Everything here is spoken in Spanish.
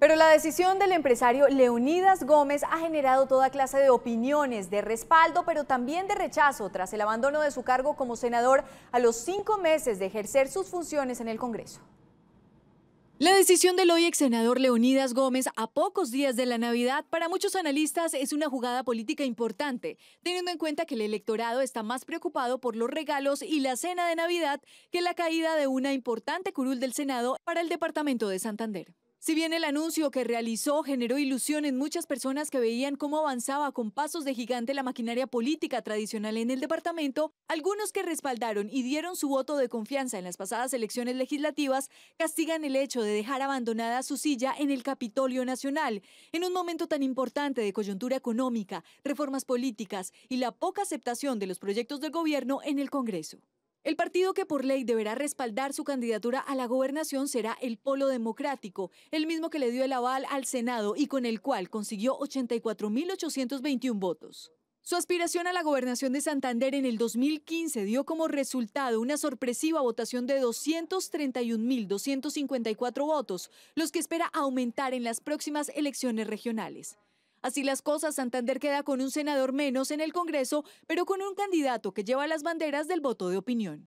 Pero la decisión del empresario Leonidas Gómez ha generado toda clase de opiniones, de respaldo, pero también de rechazo tras el abandono de su cargo como senador a los cinco meses de ejercer sus funciones en el Congreso. La decisión del hoy ex senador Leonidas Gómez a pocos días de la Navidad para muchos analistas es una jugada política importante, teniendo en cuenta que el electorado está más preocupado por los regalos y la cena de Navidad que la caída de una importante curul del Senado para el departamento de Santander. Si bien el anuncio que realizó generó ilusión en muchas personas que veían cómo avanzaba con pasos de gigante la maquinaria política tradicional en el departamento, algunos que respaldaron y dieron su voto de confianza en las pasadas elecciones legislativas castigan el hecho de dejar abandonada su silla en el Capitolio Nacional, en un momento tan importante de coyuntura económica, reformas políticas y la poca aceptación de los proyectos del gobierno en el Congreso. El partido que por ley deberá respaldar su candidatura a la gobernación será el Polo Democrático, el mismo que le dio el aval al Senado y con el cual consiguió 84.821 votos. Su aspiración a la gobernación de Santander en el 2015 dio como resultado una sorpresiva votación de 231.254 votos, los que espera aumentar en las próximas elecciones regionales. Así las cosas, Santander queda con un senador menos en el Congreso, pero con un candidato que lleva las banderas del voto de opinión.